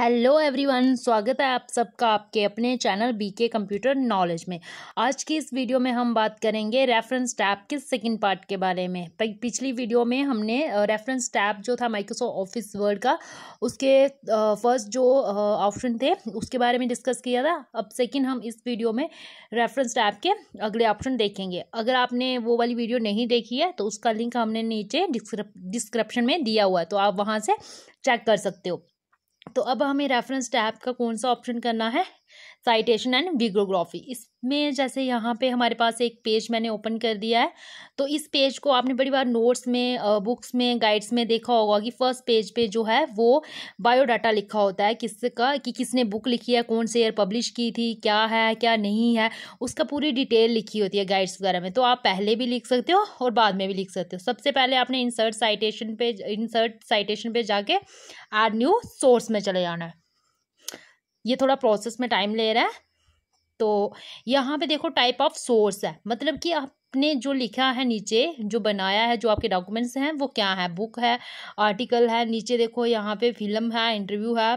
hello everyone स्वागत है आप सबका आपके अपने चैनल बीके कंप्यूटर नॉलेज में आज की इस वीडियो में हम बात करेंगे रेफरेंस टैब के सेकंड पार्ट के बारे में पिछली वीडियो में हमने रेफरेंस टैब जो था माइक्रोसॉफ्ट ऑफिस वर्ड का उसके फर्स्ट जो ऑप्शन थे उसके बारे में डिस्कस किया था अब सेकेंड हम इस वीडियो में रेफरेंस टैप के अगले ऑप्शन देखेंगे अगर आपने वो वाली वीडियो नहीं देखी है तो उसका लिंक हमने नीचे डिस्क्रिप्शन में दिया हुआ है तो आप वहाँ से चेक कर सकते हो तो अब हमें रेफरेंस टैब का कौन सा ऑप्शन करना है साइटेशन एंड वीग्रोग्राफी इसमें जैसे यहाँ पे हमारे पास एक पेज मैंने ओपन कर दिया है तो इस पेज को आपने बड़ी बार नोट्स में बुक्स में गाइड्स में देखा होगा कि फर्स्ट पेज पे जो है वो बायोडाटा लिखा होता है किसका कि किसने बुक लिखी है कौन से ईयर पब्लिश की थी क्या है क्या नहीं है उसका पूरी डिटेल लिखी होती है गाइड्स वगैरह में तो आप पहले भी लिख सकते हो और बाद में भी लिख सकते हो सबसे पहले आपने इंसर्ट साइटेशन पे इंसर्ट साइटेशन पे जाके एड न्यू सोर्स में चले जाना है ये थोड़ा प्रोसेस में टाइम ले रहा है तो यहाँ पे देखो टाइप ऑफ सोर्स है मतलब कि आपने जो लिखा है नीचे जो बनाया है जो आपके डॉक्यूमेंट्स हैं वो क्या है बुक है आर्टिकल है नीचे देखो यहाँ पे फिल्म है इंटरव्यू है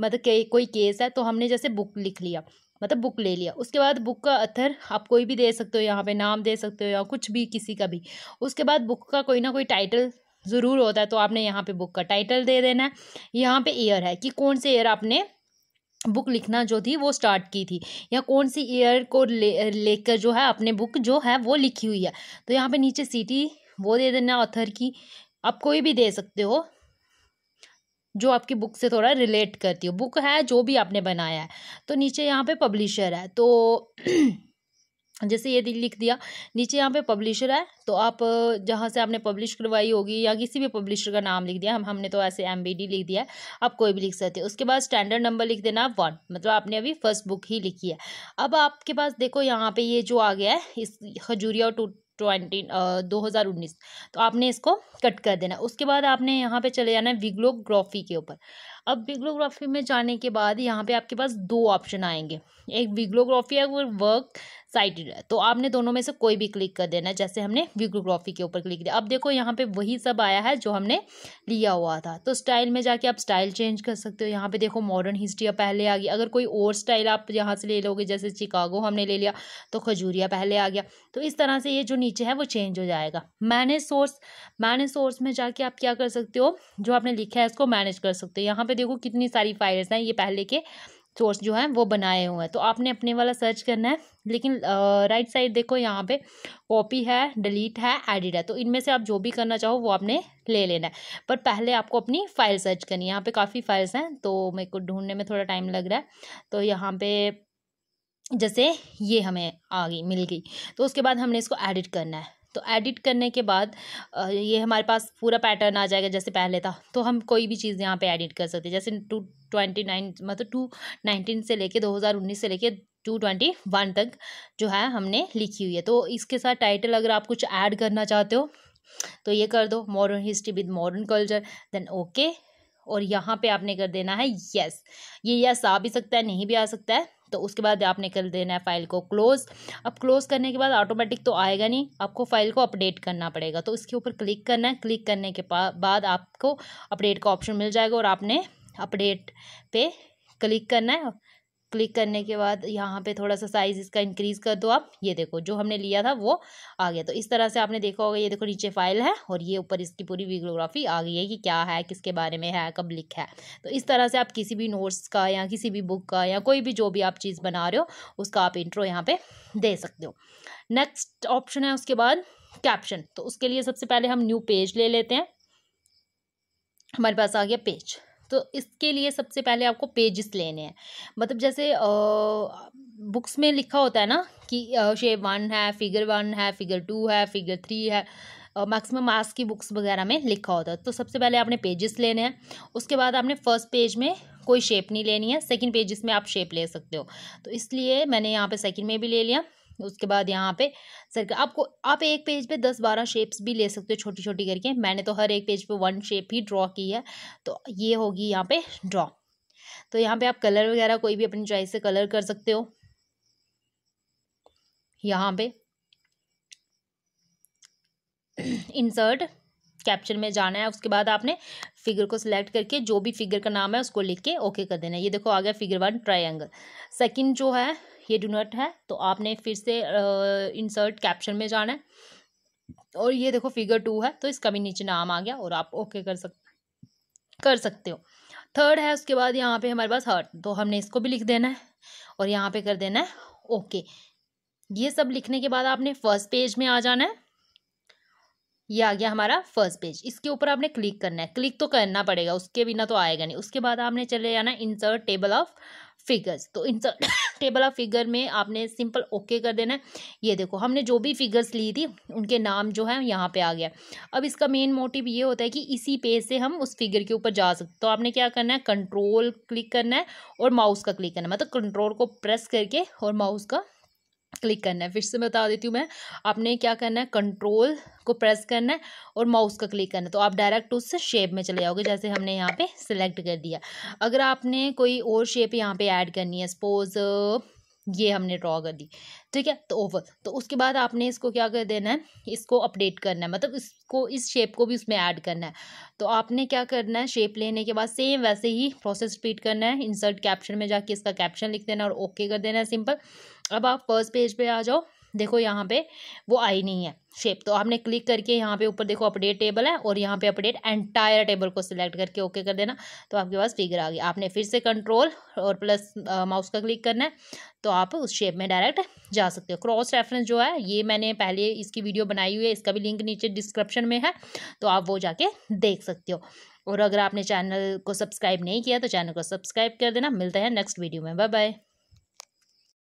मतलब के, कोई केस है तो हमने जैसे बुक लिख लिया मतलब बुक ले लिया उसके बाद बुक का अथर आप कोई भी दे सकते हो यहाँ पे नाम दे सकते हो या कुछ भी किसी का भी उसके बाद बुक का कोई ना कोई टाइटल ज़रूर होता है तो आपने यहाँ पे बुक का टाइटल दे देना है यहाँ पे ईयर है कि कौन से ईयर आपने बुक लिखना जो थी वो स्टार्ट की थी या कौन सी ईयर को ले लेकर जो है अपने बुक जो है वो लिखी हुई है तो यहाँ पे नीचे सिटी वो दे देना ऑथर की आप कोई भी दे सकते हो जो आपकी बुक से थोड़ा रिलेट करती हो बुक है जो भी आपने बनाया है तो नीचे यहाँ पे पब्लिशर है तो जैसे ये लिख दिया नीचे यहाँ पे पब्लिशर है तो आप जहाँ से आपने पब्लिश करवाई होगी या किसी भी पब्लिशर का नाम लिख दिया हम हमने तो ऐसे एम लिख दिया है आप कोई भी लिख सकते हैं उसके बाद स्टैंडर्ड नंबर लिख देना वन मतलब आपने अभी फर्स्ट बुक ही लिखी है अब आपके पास देखो यहाँ पे ये जो आ गया है इस खजूरिया और टू ट्वेंटी दो हज़ार उन्नीस तो आपने इसको कट कर देना उसके बाद आपने यहाँ पे चले जाना है विग्लोग्राफी के ऊपर अब बिग्लोग्राफी में जाने के बाद यहाँ पे आपके पास दो ऑप्शन आएंगे एक बिग्लोग्राफी है वो वर्क साइटेड है तो आपने दोनों में से कोई भी क्लिक कर देना है जैसे हमने बिग्लोग्राफी के ऊपर क्लिक किया अब देखो यहाँ पे वही सब आया है जो हमने लिया हुआ था तो स्टाइल में जाके आप स्टाइल चेंज कर सकते हो यहाँ पे देखो मॉडर्न हिस्ट्री पहले आ गई अगर कोई और स्टाइल आप यहाँ से ले लोगे जैसे चिकागो हमने ले लिया तो खजूरिया पहले आ गया तो इस तरह से ये जो नीचे है वो चेंज हो जाएगा मैनेज सोर्स मैनेज सोर्स में जाके आप क्या कर सकते हो जो आपने लिखा है इसको मैनेज कर सकते हो यहाँ पर देखो कितनी सारी फाइल्स हैं ये पहले के सोर्स जो हैं वो बनाए हुए हैं तो आपने अपने वाला सर्च करना है लेकिन राइट साइड देखो यहाँ पे कॉपी है डिलीट है एडिट है तो इनमें से आप जो भी करना चाहो वो आपने ले लेना है पर पहले आपको अपनी फ़ाइल सर्च करनी है यहाँ पे काफ़ी फाइल्स हैं तो मेरे को ढूंढने में थोड़ा टाइम लग रहा है तो यहाँ पे जैसे ये हमें आ गई मिल गई तो उसके बाद हमने इसको एडिट करना है तो एडिट करने के बाद ये हमारे पास पूरा पैटर्न आ जाएगा जैसे पहले था तो हम कोई भी चीज़ यहाँ पे एडिट कर सकते हैं जैसे टू ट्वेंटी नाइन मतलब टू नाइनटीन से लेके दो हज़ार उन्नीस से लेके टू ट्वेंटी वन तक जो है हमने लिखी हुई है तो इसके साथ टाइटल अगर आप कुछ ऐड करना चाहते हो तो ये कर दो modern history with modern culture then okay और यहाँ पे आपने कर देना है यस ये यस आ भी सकता है नहीं भी आ सकता है तो उसके बाद आपने कर देना है फाइल को क्लोज़ अब क्लोज़ करने के बाद ऑटोमेटिक तो आएगा नहीं आपको फाइल को अपडेट करना पड़ेगा तो इसके ऊपर क्लिक करना है क्लिक करने के बाद आपको अपडेट का ऑप्शन मिल जाएगा और आपने अपडेट पे क्लिक करना है क्लिक करने के बाद यहाँ पे थोड़ा सा साइज़ इसका इंक्रीज़ कर दो आप ये देखो जो हमने लिया था वो आ गया तो इस तरह से आपने देखा होगा ये देखो नीचे फाइल है और ये ऊपर इसकी पूरी वीडियोग्राफी आ गई है कि क्या है किसके बारे में है कब लिखा है तो इस तरह से आप किसी भी नोट्स का या किसी भी बुक का या कोई भी जो भी आप चीज़ बना रहे हो उसका आप इंट्रो यहाँ पर दे सकते हो नेक्स्ट ऑप्शन है उसके बाद कैप्शन तो उसके लिए सबसे पहले हम न्यू पेज ले लेते हैं हमारे पास आ गया पेज तो इसके लिए सबसे पहले आपको पेजेस लेने हैं मतलब जैसे बुक्स में लिखा होता है ना कि शेप वन है फिगर वन है फिगर टू है फिगर थ्री है मैक्सिमम मास की बुक्स वगैरह में लिखा होता है तो सबसे पहले आपने पेजेस लेने हैं उसके बाद आपने फर्स्ट पेज में कोई शेप नहीं लेनी है सेकंड पेजेस में आप शेप ले सकते हो तो इसलिए मैंने यहाँ पे सेकंड में भी ले लिया उसके बाद यहाँ पे सर्कल आपको आप एक पेज पे दस बारह शेप्स भी ले सकते हो छोटी छोटी करके मैंने तो हर एक पेज पे वन शेप ही ड्रॉ की है तो ये होगी यहाँ पे ड्रॉ तो यहाँ पे आप कलर वगैरह कोई भी अपनी चॉइस से कलर कर सकते हो यहाँ पे इंसर्ट कैप्चर में जाना है उसके बाद आपने फिगर को सिलेक्ट करके जो भी फिगर का नाम है उसको लिख के ओके कर देना है ये देखो आ गया फिगर वन ट्रायंगल सेकंड जो है ये डू नॉट है तो आपने फिर से इंसर्ट कैप्शन में जाना है और ये देखो फिगर टू है तो इसका भी नीचे नाम आ गया और आप ओके कर सक कर सकते हो थर्ड है उसके बाद यहाँ पे हमारे पास हर्ट तो हमने इसको भी लिख देना है और यहाँ पे कर देना है ओके ये सब लिखने के बाद आपने फर्स्ट पेज में आ जाना है ये आ गया हमारा फर्स्ट पेज इसके ऊपर आपने क्लिक करना है क्लिक तो करना पड़ेगा उसके बिना तो आएगा नहीं उसके बाद आपने चले जाना इंसर्ट टेबल ऑफ फिगर्स तो इंसर्ट टेबल ऑफ फिगर में आपने सिंपल ओके कर देना है ये देखो हमने जो भी फिगर्स ली थी उनके नाम जो है यहाँ पे आ गया अब इसका मेन मोटिव ये होता है कि इसी पेज से हम उस फिगर के ऊपर जा सकते तो आपने क्या करना है कंट्रोल क्लिक करना है और माउस का क्लिक करना है मतलब कंट्रोल को प्रेस करके और माउस का क्लिक करना है फिर से बता देती हूँ मैं आपने क्या करना है कंट्रोल को प्रेस करना है और माउस का क्लिक करना है तो आप डायरेक्ट उस शेप में चले जाओगे जैसे हमने यहाँ पे सिलेक्ट कर दिया अगर आपने कोई और शेप यहाँ पे ऐड करनी है सपोज ये हमने ड्रॉ कर दी ठीक है तो ओवर तो उसके बाद आपने इसको क्या कर देना है इसको अपडेट करना है मतलब इसको इस शेप को भी उसमें ऐड करना है तो आपने क्या करना है शेप लेने के बाद सेम वैसे ही प्रोसेस रिपीट करना है इंसर्ट कैप्शन में जाके इसका कैप्शन लिख देना और ओके कर देना है सिंपल अब आप फर्स्ट पेज पे आ जाओ देखो यहाँ पे वो आई नहीं है शेप तो आपने क्लिक करके यहाँ पे ऊपर देखो अपडेट टेबल है और यहाँ पे अपडेट एंटायर टेबल को सिलेक्ट करके ओके कर देना तो आपके पास फिगर आ गई आपने फिर से कंट्रोल और प्लस माउस का क्लिक करना है तो आप उस शेप में डायरेक्ट जा सकते हो क्रॉस रेफरेंस जो है ये मैंने पहले इसकी वीडियो बनाई हुई है इसका भी लिंक नीचे डिस्क्रिप्शन में है तो आप वो जाके देख सकते हो और अगर आपने चैनल को सब्सक्राइब नहीं किया तो चैनल को सब्सक्राइब कर देना मिलता है नेक्स्ट वीडियो में बाय बाय